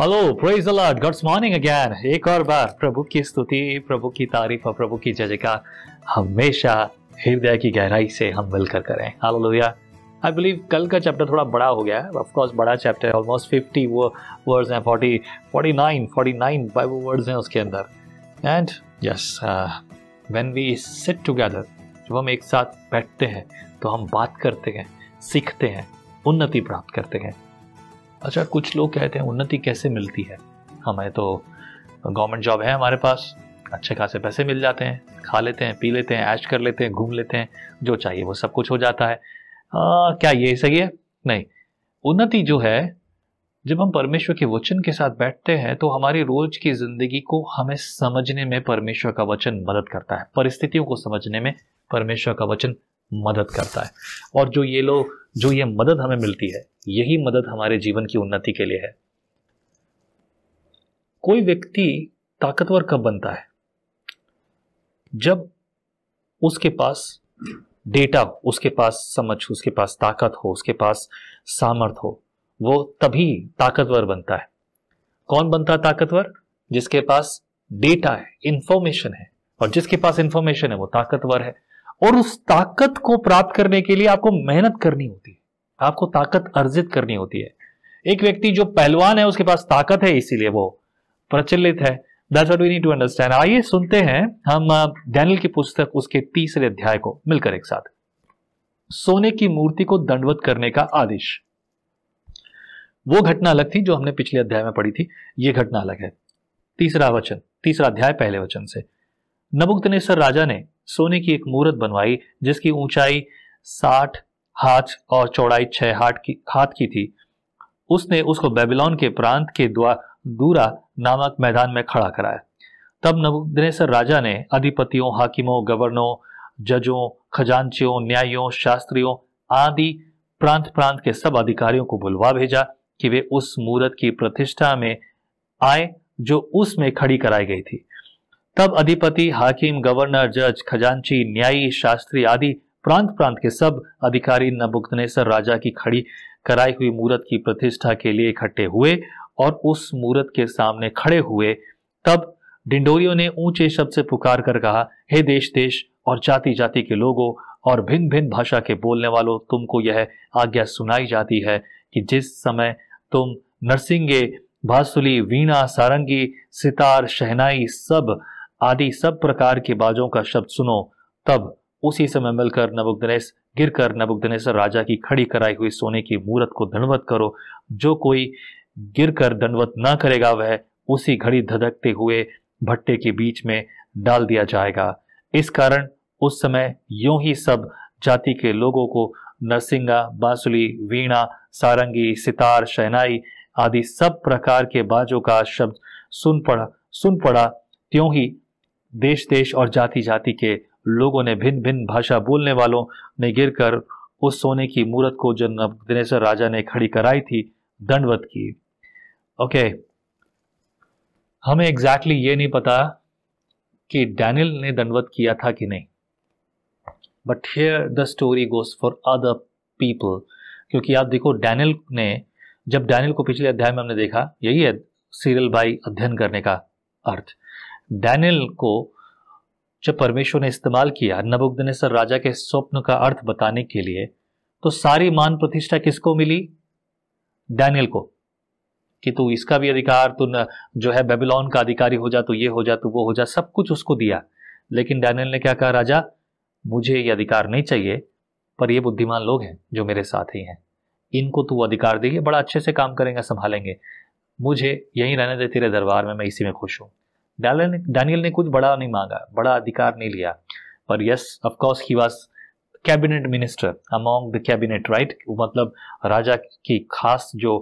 Hello praise the Lord good morning again एक और बार प्रभु की स्तुति प्रभु की तारीफ और प्रभु की का हमेशा हृदय की गहराई से हम मिलकर करें लोहिया आई बिलीव कल का चैप्टर थोड़ा बड़ा हो गया है ऑफकोर्स बड़ा चैप्टर है ऑलमोस्ट फिफ्टी वो वर्ड्स हैं forty forty nine forty nine Bible words हैं उसके अंदर and yes when we sit together जब हम एक साथ बैठते हैं तो हम बात करते हैं सीखते हैं उन्नति प्राप्त करते हैं अच्छा कुछ लोग कहते हैं उन्नति कैसे मिलती है हमें तो गवर्नमेंट जॉब है हमारे पास अच्छे खासे पैसे मिल जाते हैं खा लेते हैं पी लेते हैं ऐश कर लेते हैं घूम लेते हैं जो चाहिए वो सब कुछ हो जाता है आ, क्या ये सही है नहीं उन्नति जो है जब हम परमेश्वर के वचन के साथ बैठते हैं तो हमारी रोज की जिंदगी को हमें समझने में परमेश्वर का वचन मदद करता है परिस्थितियों को समझने में परमेश्वर का वचन मदद करता है और जो ये लोग जो ये मदद हमें मिलती है यही मदद हमारे जीवन की उन्नति के लिए है कोई व्यक्ति ताकतवर कब बनता है जब उसके पास डेटा उसके पास समझ उसके पास ताकत हो उसके पास सामर्थ हो वो तभी ताकतवर बनता है कौन बनता है ताकतवर जिसके पास डेटा है इंफॉर्मेशन है और जिसके पास इंफॉर्मेशन है वो ताकतवर है और उस ताकत को प्राप्त करने के लिए आपको मेहनत करनी होती है आपको ताकत अर्जित करनी होती है एक व्यक्ति जो पहलवान है उसके पास ताकत है इसीलिए वो प्रचलित है that's what we need to understand आइए सुनते हैं हम डैनियल की पुस्तक उसके तीसरे अध्याय को मिलकर एक साथ सोने की मूर्ति को दंडवत करने का आदेश वो घटना अलग थी जो हमने पिछले अध्याय में पढ़ी थी ये घटना अलग है तीसरा वचन तीसरा अध्याय पहले वचन से नबुक्तनेश्वर राजा ने सोने की एक मूर्त बनवाई जिसकी ऊंचाई साठ हाथ और चौड़ाई छह हाथ की हाथ की थी उसने उसको बेबीलोन के प्रांत के दूरा नामक मैदान में खड़ा कराया तब नबुकदनेसर राजा ने अधिपतियों हाकिमों गवर्नरों जजों खजांचियों न्यायियों शास्त्रियों आदि प्रांत प्रांत के सब अधिकारियों को बुलवा भेजा कि वे उस मूर्त की प्रतिष्ठा में आए जो उसमें खड़ी कराई गई थी तब अधिपति हाकिम गवर्नर जज खजांची न्यायी शास्त्री आदि प्रांत प्रांत के सब अधिकारी नबुकनेसर राजा की खड़ी कराई हुई मूरत की प्रतिष्ठा के लिए इकट्ठे हुए और उस मूर्त के सामने खड़े हुए तब डिंडोरियों ने ऊंचे शब्द से पुकार कर कहा हे देश देश और जाति जाति के लोगों और भिन्न भिन्न भाषा के बोलने वालों तुमको यह आज्ञा सुनाई जाती है कि जिस समय तुम नरसिंगे बांसुली वीणा सारंगी सितार शहनाई सब आदि सब प्रकार के बाजों का शब्द सुनो तब उसी समय मिलकर नबुकदनेस गिर कर नबुकदनेसर राजा की खड़ी कराई हुई सोने की मूर्त को दंडवत करो जो कोई गिर कर दंडवत ना करेगा वह उसी घड़ी धधकते हुए भट्टे के बीच में डाल दिया जाएगा इस कारण उस समय यूं ही सब जाति के लोगों को नरसिंगा बांसुली वीणा सारंगी सितार शहनाई आदि सब प्रकार के बाजों का शब्द सुन पड़ा सुन पड़ा त्यों ही देश देश और जाति जाति के लोगों ने भिन्न भिन्न भाषा बोलने वालों ने गिरकर उस सोने की मूर्त को जो नबकनेसर राजा ने खड़ी कराई थी दंडवत की ओके हमें एग्जैक्टली exactly ये नहीं पता कि डैनियल ने दंडवत किया था कि नहीं but here the story goes for other people क्योंकि आप देखो डैनियल ने जब डैनियल को पिछले अध्याय में हमने देखा यही है सीरियल बाई अध्ययन करने का अर्थ डैनियल को जब परमेश्वर ने इस्तेमाल किया सर राजा के स्वप्न का अर्थ बताने के लिए तो सारी मान प्रतिष्ठा किसको मिली डैनियल को कि तू इसका भी अधिकार तू जो है बेबीलोन का अधिकारी हो जा तो ये हो जा तो वो हो जा सब कुछ उसको दिया लेकिन डैनियल ने क्या कहा राजा मुझे ये अधिकार नहीं चाहिए पर ये बुद्धिमान लोग हैं जो मेरे साथ ही हैं इनको तू अधिकार देगी बड़ा अच्छे से काम करेंगे संभालेंगे मुझे यहीं रहने दे तेरे दरबार में मैं इसी में खुश हूं डैनियल ने डैनियल ने कुछ बड़ा नहीं मांगा बड़ा अधिकार नहीं लिया पर yes of course he was cabinet minister among the cabinet right मतलब राजा की खास जो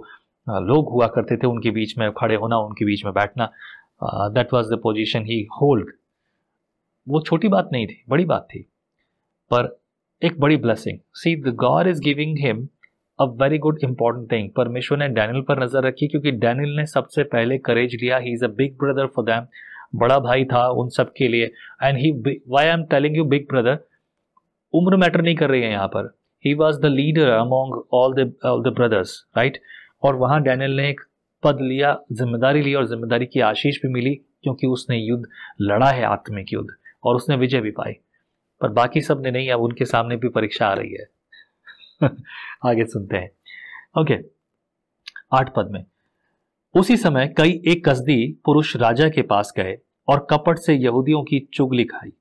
लोग हुआ करते थे उनके बीच में खड़े होना उनके बीच में बैठना that was the position he hold वो छोटी बात नहीं थी बड़ी बात थी पर एक बड़ी blessing see the God is giving him a very good important thing परमेश्वर ने डैनियल पर नजर रखी क्योंकि डैनियल ने सबसे पहले करेज लिया he is a big brother for them बड़ा भाई था उन सब के लिए and he why I am telling you big brother उम्र मैटर नहीं कर रही है यहाँ पर he was the leader among all the brothers right और वहाँ डैनियल ने एक पद लिया जिम्मेदारी ली और जिम्मेदारी की आशीष भी मिली क्योंकि उसने युद्ध लड़ा है आत्मिक युद्ध और उसने विजय भी पाई पर बाकी सब ने नहीं अब उनके सामने भी परीक्षा आ रही है आगे सुनते हैं ओके आठ पद में उसी समय कई एक कसदी पुरुष राजा के पास गए और कपट से यहूदियों की चुगली खाई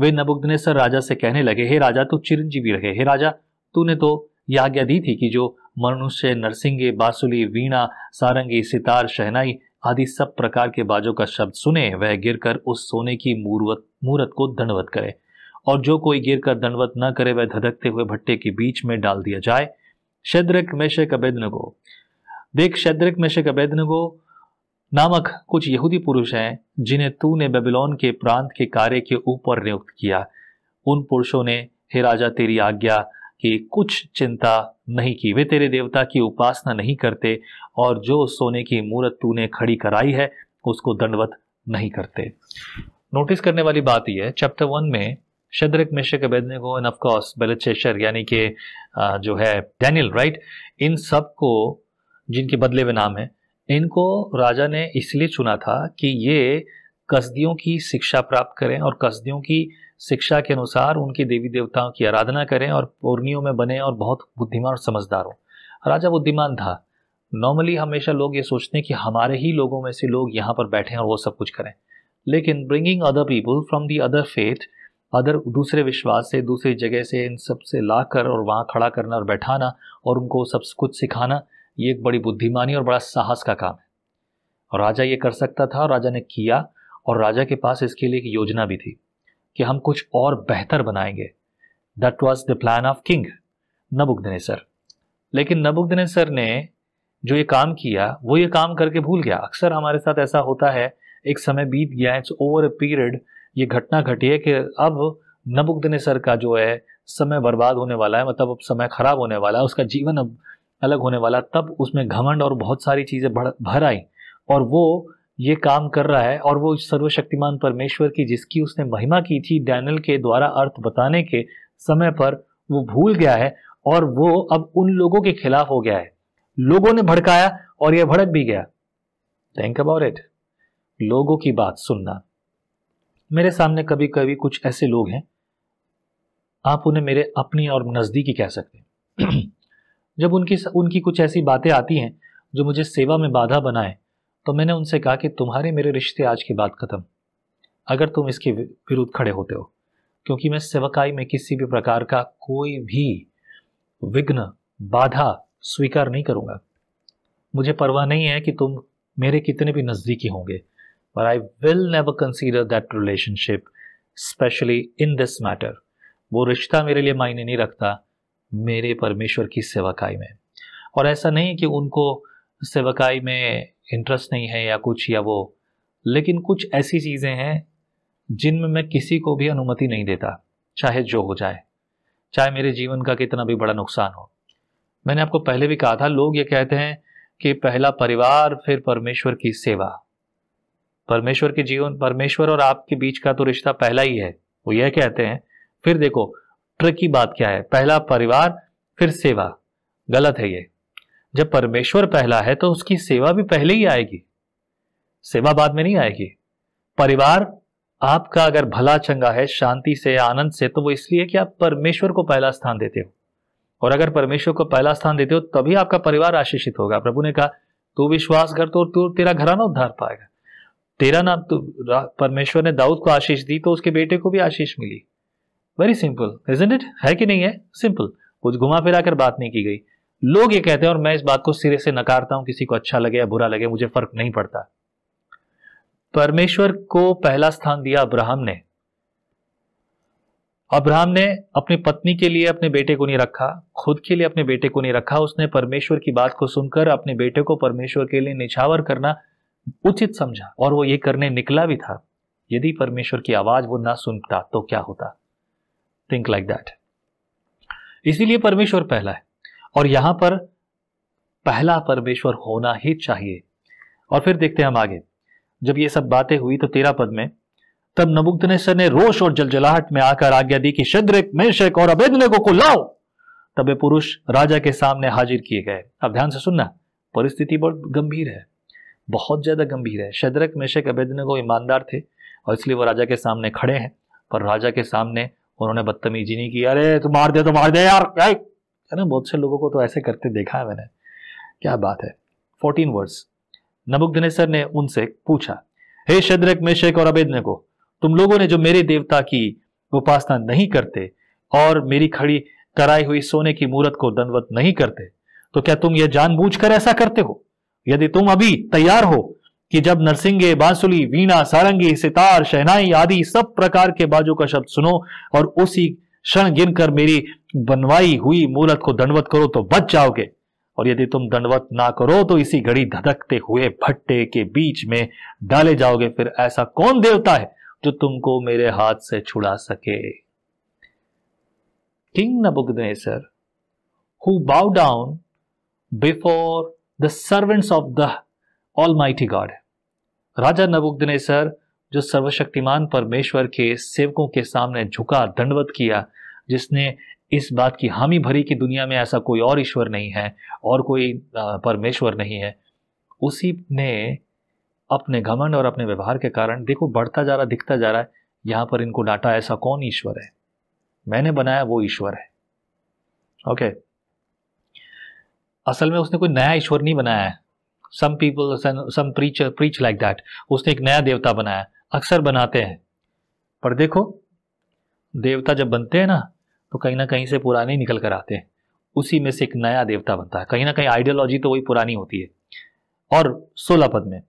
वे नबुकदनेसर राजा से कहने लगे हे राजा तू चिरंजीवी रहे हे राजा तूने तो यह आज्ञा दी थी कि जो मनुष्य नरसिंगे बासुली वीणा सारंगी सितार शहनाई आदि सब प्रकार के बाजों का शब्द सुने वह गिरकर उस सोने की मूर्वत मूर्त को दंडवत करे और जो कोई गिर कर दंडवत न करे वह धधकते हुए भट्टे के बीच में डाल दिया जाए शद्रक मेशक अबेदनगो देख शद्रक मेशक अबेदनगो नामक कुछ यहूदी पुरुष हैं जिन्हें तू ने बेबीलोन के प्रांत के कार्य के ऊपर नियुक्त किया उन पुरुषों ने हे राजा तेरी आज्ञा की कुछ चिंता नहीं की वे तेरे देवता की उपासना नहीं करते और जो सोने की मूर्त तूने खड़ी कराई है उसको दंडवत नहीं करते नोटिस करने वाली बात यह है चैप्टर वन में शदरक बेदने Abednego and of course Belshazzar यानी कि जो है डैनियल राइट इन सब को जिनके बदले हुए नाम हैं इनको राजा ने इसलिए चुना था कि ये कसदियों की शिक्षा प्राप्त करें और कसदियों की शिक्षा के अनुसार उनके देवी देवताओं की आराधना करें और पूर्णियों में बने और बहुत बुद्धिमान और समझदार हों राजा बुद्धिमान था नॉर्मली हमेशा लोग ये सोचते हैं कि हमारे ही लोगों में से लोग यहाँ पर बैठे और वो सब कुछ करें लेकिन bringing other people from the other faith other दूसरे विश्वास से दूसरी जगह से इन सब से ला कर और वहाँ खड़ा करना और बैठाना और उनको सब कुछ सिखाना ये एक बड़ी बुद्धिमानी और बड़ा साहस का काम है और राजा ये कर सकता था और राजा ने किया और राजा के पास इसके लिए एक योजना भी थी कि हम कुछ और बेहतर बनाएंगे that was the plan of king Nebuchadnezzar लेकिन दिनेसर ने जो ये काम किया वो ये काम करके भूल गया अक्सर हमारे साथ ऐसा होता है एक समय बीत गया इट्स ओवर ए पीरियड ये घटना घटी है कि अब सर का जो है समय बर्बाद होने वाला है मतलब अब समय ख़राब होने वाला है उसका जीवन अब अलग होने वाला तब उसमें घमंड और बहुत सारी चीज़ें भर भर आई और वो ये काम कर रहा है और वो सर्वशक्तिमान परमेश्वर की जिसकी उसने महिमा की थी डैनल के द्वारा अर्थ बताने के समय पर वो भूल गया है और वो अब उन लोगों के खिलाफ हो गया है लोगों ने भड़काया और यह भड़क भी गया थिंक अबाउट इट लोगों की बात सुनना मेरे सामने कभी कभी कुछ ऐसे लोग हैं आप उन्हें मेरे अपनी और नज़दीकी कह सकते हैं जब उनकी उनकी कुछ ऐसी बातें आती हैं जो मुझे सेवा में बाधा बनाए तो मैंने उनसे कहा कि तुम्हारे मेरे रिश्ते आज की बात ख़त्म अगर तुम इसके विरुद्ध खड़े होते हो क्योंकि मैं सेवकाई में किसी भी प्रकार का कोई भी विघ्न बाधा स्वीकार नहीं करूंगा मुझे परवाह नहीं है कि तुम मेरे कितने भी नज़दीकी होंगे But I will never consider that relationship, especially in this matter. वो रिश्ता मेरे लिए मायने नहीं रखता मेरे परमेश्वर की सेवाकाई में और ऐसा नहीं कि उनको सेवाकाई में इंटरेस्ट नहीं है या कुछ या वो लेकिन कुछ ऐसी चीज़ें हैं जिनमें मैं किसी को भी अनुमति नहीं देता चाहे जो हो जाए चाहे मेरे जीवन का कितना भी बड़ा नुकसान हो मैंने आपको पहले भी कहा था लोग ये कहते हैं कि पहला परिवार फिर परमेश्वर की सेवा परमेश्वर के जीवन परमेश्वर और आपके बीच का तो रिश्ता पहला ही है वो यह कहते हैं फिर देखो ट्रिक की बात क्या है पहला परिवार फिर सेवा गलत है ये जब परमेश्वर पहला है तो उसकी सेवा भी पहले ही आएगी सेवा बाद में नहीं आएगी परिवार आपका अगर भला चंगा है शांति से आनंद से तो वो इसलिए कि आप परमेश्वर को पहला स्थान देते हो और अगर परमेश्वर को पहला स्थान देते हो तभी आपका परिवार आशीषित होगा प्रभु ने कहा तू विश्वास कर तो तू तेरा घराना उद्धार पाएगा तेरा नाम तो परमेश्वर ने दाऊद को आशीष दी तो उसके बेटे को भी आशीष मिली वेरी सिंपल इजेंट इट है कि नहीं है सिंपल कुछ घुमा फिरा कर बात नहीं की गई लोग ये कहते हैं और मैं इस बात को सिरे से नकारता हूं किसी को अच्छा लगे या बुरा लगे मुझे फर्क नहीं पड़ता परमेश्वर को पहला स्थान दिया अब्राहम ने अब्राहम ने अपनी पत्नी के लिए अपने बेटे को नहीं रखा खुद के लिए अपने बेटे को नहीं रखा उसने परमेश्वर की बात को सुनकर अपने बेटे को परमेश्वर के लिए निछावर करना उचित समझा और वो ये करने निकला भी था यदि परमेश्वर की आवाज वो ना सुनता तो क्या होता थिंक लाइक दैट इसीलिए परमेश्वर पहला है और यहां पर पहला परमेश्वर होना ही चाहिए और फिर देखते हैं हम आगे जब ये सब बातें हुई तो तेरा पद में तब नबुकदनेसर ने रोष और जलजलाहट में आकर आज्ञा दी कि शद्रक मेशक और अबेदनेगो को लाओ तब ये पुरुष राजा के सामने हाजिर किए गए अब ध्यान से सुनना परिस्थिति बहुत गंभीर है बहुत ज़्यादा गंभीर है शदरक मेशक अबेदन को ईमानदार थे और इसलिए वो राजा के सामने खड़े हैं पर राजा के सामने उन्होंने बदतमीजी नहीं की अरे तो मार दे तो मार दे यार है ना बहुत से लोगों को तो ऐसे करते देखा है मैंने क्या बात है फोर्टीन वर्ड्स नबुक नबुकधनेसर ने उनसे पूछा हे शदरक मेशक और अबेदन को तुम लोगों ने जो मेरे देवता की उपासना नहीं करते और मेरी खड़ी कराई हुई सोने की मूर्त को दंडवत नहीं करते तो क्या तुम यह जानबूझकर ऐसा करते हो यदि तुम अभी तैयार हो कि जब नरसिंगे बांसुली वीणा सारंगी सितार शहनाई आदि सब प्रकार के बाजू का शब्द सुनो और उसी क्षण गिनकर मेरी बनवाई हुई मूलत को दंडवत करो तो बच जाओगे और यदि तुम दंडवत ना करो तो इसी घड़ी धधकते हुए भट्टे के बीच में डाले जाओगे फिर ऐसा कौन देवता है जो तुमको मेरे हाथ से छुड़ा सके king Nebuchadnezzar who bow down before the servants of the almighty God राजा नबुकदनेसर जो सर्वशक्तिमान परमेश्वर के सेवकों के सामने झुका दंडवत किया जिसने इस बात की हामी भरी कि दुनिया में ऐसा कोई और ईश्वर नहीं है और कोई परमेश्वर नहीं है उसी ने अपने घमंड और अपने व्यवहार के कारण देखो बढ़ता जा रहा दिखता जा रहा है यहां पर इनको डांटा ऐसा कौन ईश्वर है मैंने बनाया वो ईश्वर है ओके okay. असल में उसने कोई नया ईश्वर नहीं बनाया है some people some preacher preach like that उसने एक नया देवता बनाया अक्सर बनाते हैं पर देखो देवता जब बनते हैं ना तो कहीं ना कहीं से पुराने निकल कर आते हैं उसी में से एक नया देवता बनता है कहीं ना कहीं आइडियोलॉजी तो वही पुरानी होती है और सोलह पद में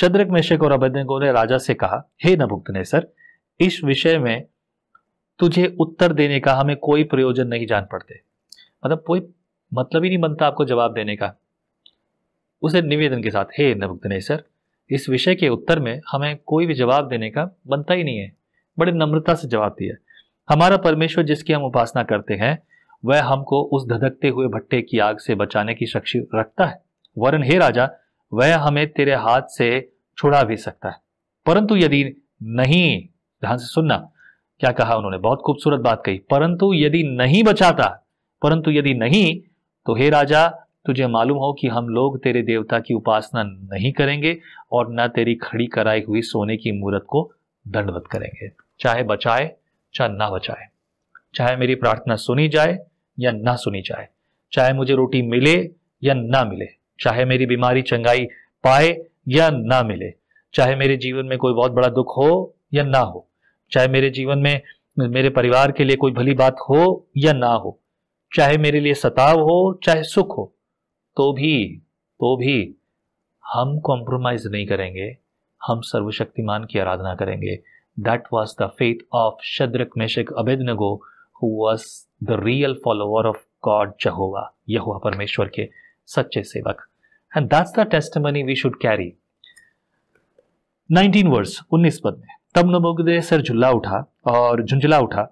शद्रक मेशक और अभेदनको ने राजा से कहा हे ने सर इस विषय में तुझे उत्तर देने का हमें कोई प्रयोजन नहीं जान पड़ते मतलब कोई मतलब ही नहीं बनता आपको जवाब देने का उसे निवेदन के साथ हे नबुकदनेसर इस विषय के उत्तर में हमें कोई भी जवाब देने का बनता ही नहीं है बड़े नम्रता से जवाब दिया हमारा परमेश्वर जिसकी हम उपासना करते हैं वह हमको उस धधकते हुए भट्टे की आग से बचाने की शक्ति रखता है वरन हे राजा वह हमें तेरे हाथ से छुड़ा भी सकता है परंतु यदि नहीं ध्यान से सुनना क्या कहा उन्होंने बहुत खूबसूरत बात कही परंतु यदि नहीं बचाता परंतु यदि नहीं तो हे राजा तुझे मालूम हो कि हम लोग तेरे देवता की उपासना नहीं करेंगे और न तेरी खड़ी कराई हुई सोने की मूर्त को दंडवत करेंगे चाहे बचाए चाहे ना बचाए चाहे मेरी प्रार्थना सुनी जाए या ना सुनी जाए चाहे मुझे रोटी मिले या ना मिले चाहे मेरी बीमारी चंगाई पाए या ना मिले चाहे मेरे जीवन में कोई बहुत बड़ा दुख हो या ना हो चाहे मेरे जीवन में मेरे परिवार के लिए कोई भली बात हो या ना हो चाहे मेरे लिए सताव हो चाहे सुख हो तो भी तो भी हम कॉम्प्रोमाइज नहीं करेंगे हम सर्वशक्तिमान की आराधना करेंगे that was the faith of Shadrach Meshach Abednego who was the real follower of God Jehovah यह हुआ परमेश्वर के सच्चे सेवक and that's the testimony we should carry 19 verse 19 पद में तब नबोगदे सर झुल्ला उठा और झुंझुला उठा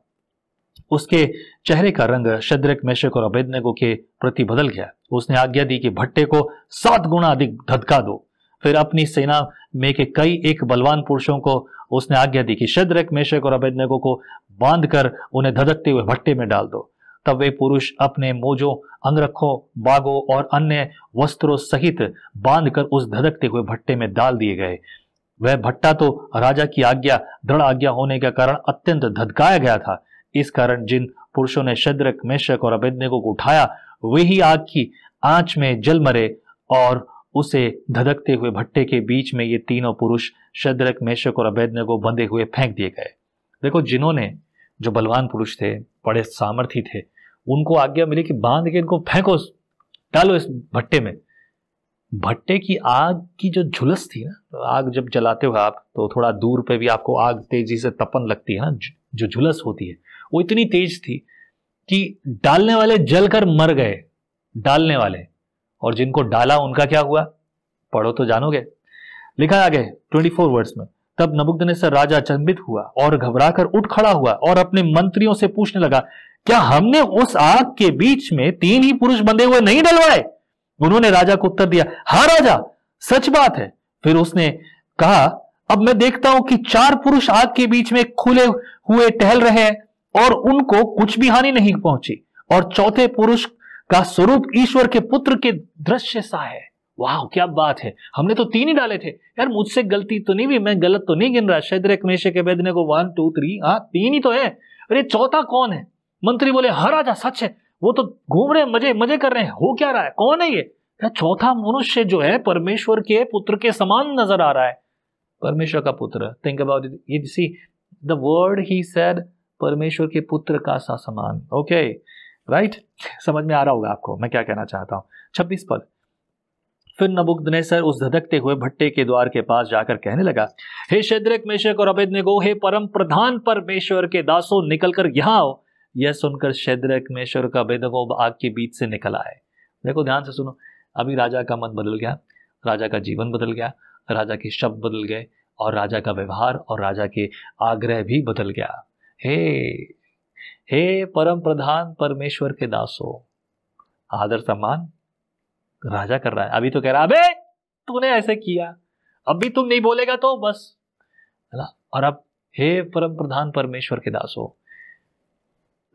उसके चेहरे का रंग शद्रक मेशक और अभेदनगो के प्रति बदल गया उसने आज्ञा दी कि भट्टे को सात गुना अधिक धदका दो फिर अपनी सेना में के कई एक बलवान पुरुषों को उसने आज्ञा दी कि शद्रक मेशक और अभेदनगो को बांध कर उन्हें धधकते हुए भट्टे में डाल दो तब वे पुरुष अपने मोजों अंगरखों बागों और अन्य वस्त्रों सहित बांधकर उस धधकते हुए भट्टे में डाल दिए गए वह भट्टा तो राजा की आज्ञा दृढ़ आज्ञा होने के कारण अत्यंत धधकाया गया था इस कारण जिन पुरुषों ने शद्रक मेशक और अभेदनेगो को उठाया वे ही आग की आंच में जल मरे और उसे धधकते हुए भट्टे के बीच में ये तीनों पुरुष शद्रक मेशक और को बंधे हुए फेंक दिए गए देखो जिन्होंने जो बलवान पुरुष थे बड़े सामर्थी थे उनको आज्ञा मिली कि बांध के इनको फेंको डालो इस भट्टे में भट्टे की आग की जो झुलस थी ना तो आग जब जलाते हो आप तो थोड़ा दूर पे भी आपको आग तेजी से तपन लगती है ना जो झुलस होती है वो इतनी तेज थी कि डालने वाले जलकर मर गए डालने वाले और जिनको डाला उनका क्या हुआ पढ़ो तो जानोगे लिखा आगे 24 वर्ड्स में तब नबुकदनेसर राजा चंबित हुआ और घबराकर उठ खड़ा हुआ और अपने मंत्रियों से पूछने लगा क्या हमने उस आग के बीच में तीन ही पुरुष बंधे हुए नहीं डलवाए उन्होंने राजा को उत्तर दिया हा राजा सच बात है फिर उसने कहा अब मैं देखता हूं कि चार पुरुष आग के बीच में खुले हुए टहल रहे हैं और उनको कुछ भी हानि नहीं पहुंची और चौथे पुरुष का स्वरूप ईश्वर के पुत्र के दृश्य सा है वाह क्या बात है हमने तो तीन ही डाले थे यार मुझसे गलती तो नहीं हुई मैं गलत तो नहीं गिन रहा शैद्रक मेषे के ने को वन टू थ्री हाँ तीन ही तो है अरे चौथा कौन है मंत्री बोले हर राजा सच है वो तो घूम रहे मजे मजे कर रहे हैं हो क्या रहा है कौन है ये चौथा मनुष्य जो है परमेश्वर के पुत्र के समान नजर आ रहा है परमेश्वर का पुत्र think about it see the word he said परमेश्वर के पुत्र का सा समान ओके राइट समझ में आ रहा होगा आपको मैं क्या कहना चाहता हूँ छब्बीस पद फिर नबुकदनेसर उस धधकते हुए भट्टे के द्वार के पास जाकर कहने लगा हे शेद्रक मेशक और अबेदनेगो हे परम प्रधान परमेश्वर के दासो निकलकर यहां आओ यह सुनकर शेद्रक मेश्वर का अबेदनेगो आग के बीच से निकल आए देखो ध्यान से सुनो अभी राजा का मन बदल गया राजा का जीवन बदल गया राजा के शब्द बदल गए और राजा का व्यवहार और राजा के आग्रह भी बदल गया हे हे परम प्रधान परमेश्वर के दासो आदर सम्मान राजा कर रहा है अभी तो कह रहा अबे तूने ऐसे किया अभी तुम नहीं बोलेगा तो बस है ना और अब हे परम प्रधान परमेश्वर के दासो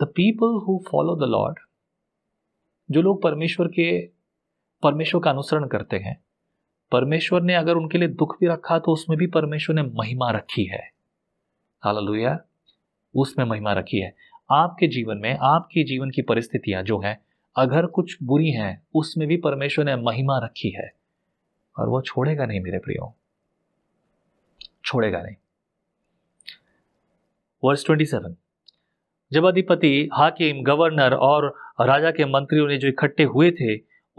the people who follow the Lord जो लोग परमेश्वर के परमेश्वर का अनुसरण करते हैं परमेश्वर ने अगर उनके लिए दुख भी रखा तो उसमें भी परमेश्वर ने महिमा रखी है हालेलुया उसमें महिमा रखी है आपके जीवन में आपके जीवन की परिस्थितियां जो हैं अगर कुछ बुरी हैं उसमें भी परमेश्वर ने महिमा रखी है और वो छोड़ेगा नहीं मेरे प्रियो छोड़ेगा नहीं वर्स 27 जब अधिपति हाकिम गवर्नर और राजा के मंत्रियों ने जो इकट्ठे हुए थे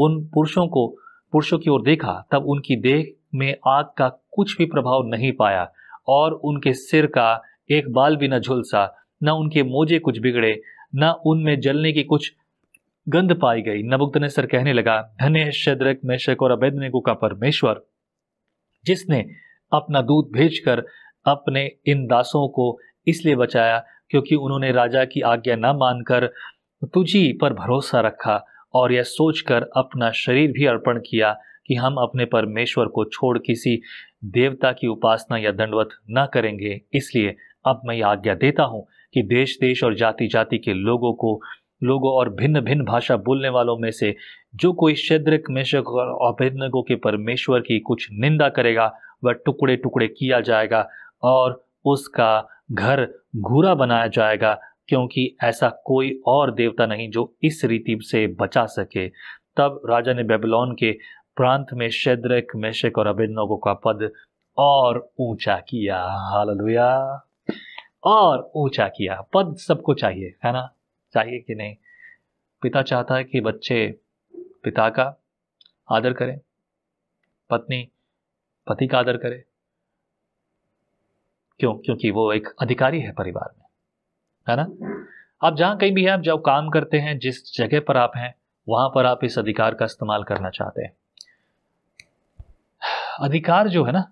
उन पुरुषों को पुरुषों की ओर देखा तब उनकी देह में आग का कुछ भी प्रभाव नहीं पाया और उनके सिर का एक बाल भी न झुलसा न उनके मोजे कुछ बिगड़े न उनमें जलने की कुछ गंध पाई गई नबुकदनेसर कहने लगा धन्य शद्रक मेशक और अभेदनेगो का परमेश्वर जिसने अपना दूध भेजकर अपने इन दासों को इसलिए बचाया क्योंकि उन्होंने राजा की आज्ञा न मानकर तुझी पर भरोसा रखा और यह सोचकर अपना शरीर भी अर्पण किया कि हम अपने परमेश्वर को छोड़ किसी देवता की उपासना या दंडवत न करेंगे इसलिए अब मैं आज्ञा देता हूँ कि देश देश और जाति जाति के लोगों को लोगों और भिन्न भिन्न भाषा बोलने वालों में से जो कोई शद्रक मिशक और अभिनगो के परमेश्वर की कुछ निंदा करेगा वह टुकड़े टुकड़े किया जाएगा और उसका घर घूरा बनाया जाएगा क्योंकि ऐसा कोई और देवता नहीं जो इस रीति से बचा सके तब राजा ने बेबलोन के प्रांत में शद्रक मेशक और अभिनगो का पद और ऊंचा किया हाल और ऊंचा किया पद सबको चाहिए है ना चाहिए कि नहीं पिता चाहता है कि बच्चे पिता का आदर करें पत्नी पति का आदर करे क्यों क्योंकि वो एक अधिकारी है परिवार में है ना आप जहां कहीं भी हैं आप जब काम करते हैं जिस जगह पर आप हैं वहां पर आप इस अधिकार का इस्तेमाल करना चाहते हैं अधिकार जो है ना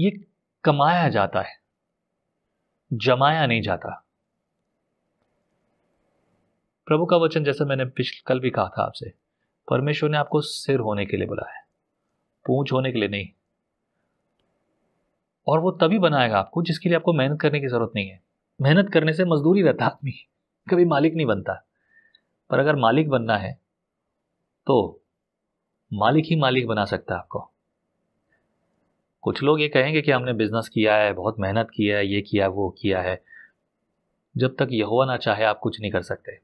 ये कमाया जाता है जमाया नहीं जाता प्रभु का वचन जैसा मैंने पिछले कल भी कहा था आपसे परमेश्वर ने आपको सिर होने के लिए बुलाया है पूंछ होने के लिए नहीं और वो तभी बनाएगा आपको जिसके लिए आपको मेहनत करने की जरूरत नहीं है मेहनत करने से मजदूरी रहता आदमी कभी मालिक नहीं बनता पर अगर मालिक बनना है तो मालिक ही मालिक बना सकता है आपको कुछ लोग ये कहेंगे कि हमने बिज़नेस किया है बहुत मेहनत की है ये किया वो किया है जब तक हुआ ना चाहे आप कुछ नहीं कर सकते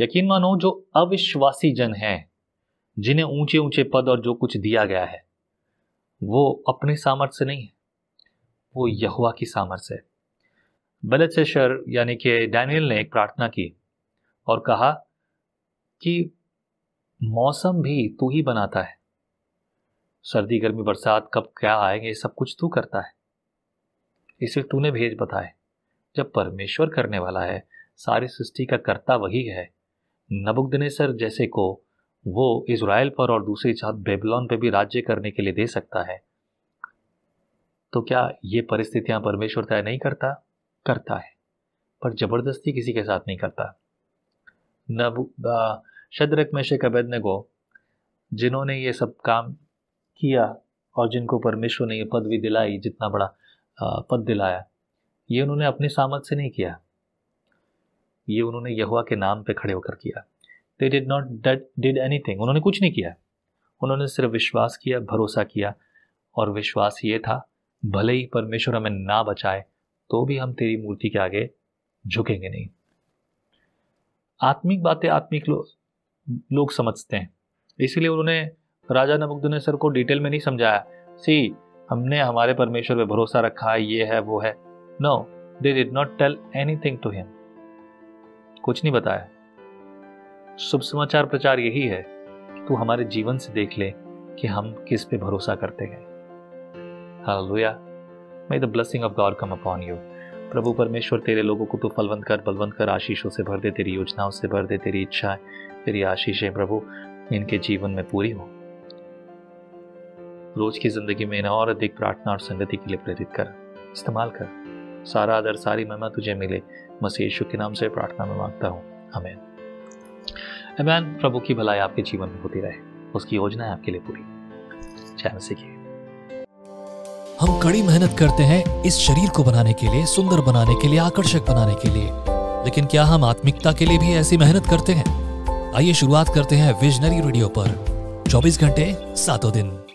यकीन मानो जो अविश्वासी जन हैं जिन्हें ऊंचे ऊंचे पद और जो कुछ दिया गया है वो अपने सामर्थ्य नहीं है वो यहुआ की सामर्थ्य है बलत से शर यानी कि डैनियल ने एक प्रार्थना की और कहा कि मौसम भी तू ही बनाता है सर्दी गर्मी बरसात कब क्या आएंगे सब कुछ तू करता है इसे तूने भेज बताए जब परमेश्वर करने वाला है सारी सृष्टि का कर्ता वही है नबुकदनेसर जैसे को वो इसराइल पर और दूसरी छात्र बेबलॉन पर भी राज्य करने के लिए दे सकता है तो क्या ये परिस्थितियां परमेश्वर तय नहीं करता करता है पर जबरदस्ती किसी के साथ नहीं करता नब शदरक में शेख अबैद ने जिन्होंने ये सब काम किया और जिनको परमेश्वर ने ये पदवी दिलाई जितना बड़ा पद दिलाया ये उन्होंने अपने सामर्थ से नहीं किया ये उन्होंने यहुआ के नाम पे खड़े होकर किया they did not they did anything उन्होंने कुछ नहीं किया उन्होंने सिर्फ विश्वास किया भरोसा किया और विश्वास ये था भले ही परमेश्वर हमें ना बचाए तो भी हम तेरी मूर्ति के आगे झुकेंगे नहीं आत्मिक बातें आत्मिक लो, लोग समझते हैं इसीलिए उन्होंने राजा नबुकदनेसर को डिटेल में नहीं समझाया सी हमने हमारे परमेश्वर पर भरोसा रखा है ये है वो है no they did not tell anything to him कुछ नहीं बताया शुभ समाचार प्रचार यही है तू हमारे जीवन से देख ले कि हम किस पे भरोसा करते हैं hallelujah may the blessing of God come upon you प्रभु परमेश्वर तेरे लोगों को तो फलवंत कर बलवंत कर आशीषों से भर दे तेरी योजनाओं से भर दे तेरी इच्छाएं तेरी आशीषें प्रभु इनके जीवन में पूरी हो रोज की जिंदगी में इन्हें और अधिक प्रार्थना और संगति के लिए प्रेरित कर इस्तेमाल कर सारा आदर सारी महिमा तुझे मिले यीशु के नाम से प्रार्थना में मांगता हूँ हमें अमैन प्रभु की भलाई आपके जीवन में होती रहे उसकी योजना आपके लिए पूरी हम कड़ी मेहनत करते हैं इस शरीर को बनाने के लिए सुंदर बनाने के लिए आकर्षक बनाने के लिए लेकिन क्या हम आत्मिकता के लिए भी ऐसी मेहनत करते हैं आइए शुरुआत करते हैं विजनरी रेडियो पर 24 घंटे सातों दिन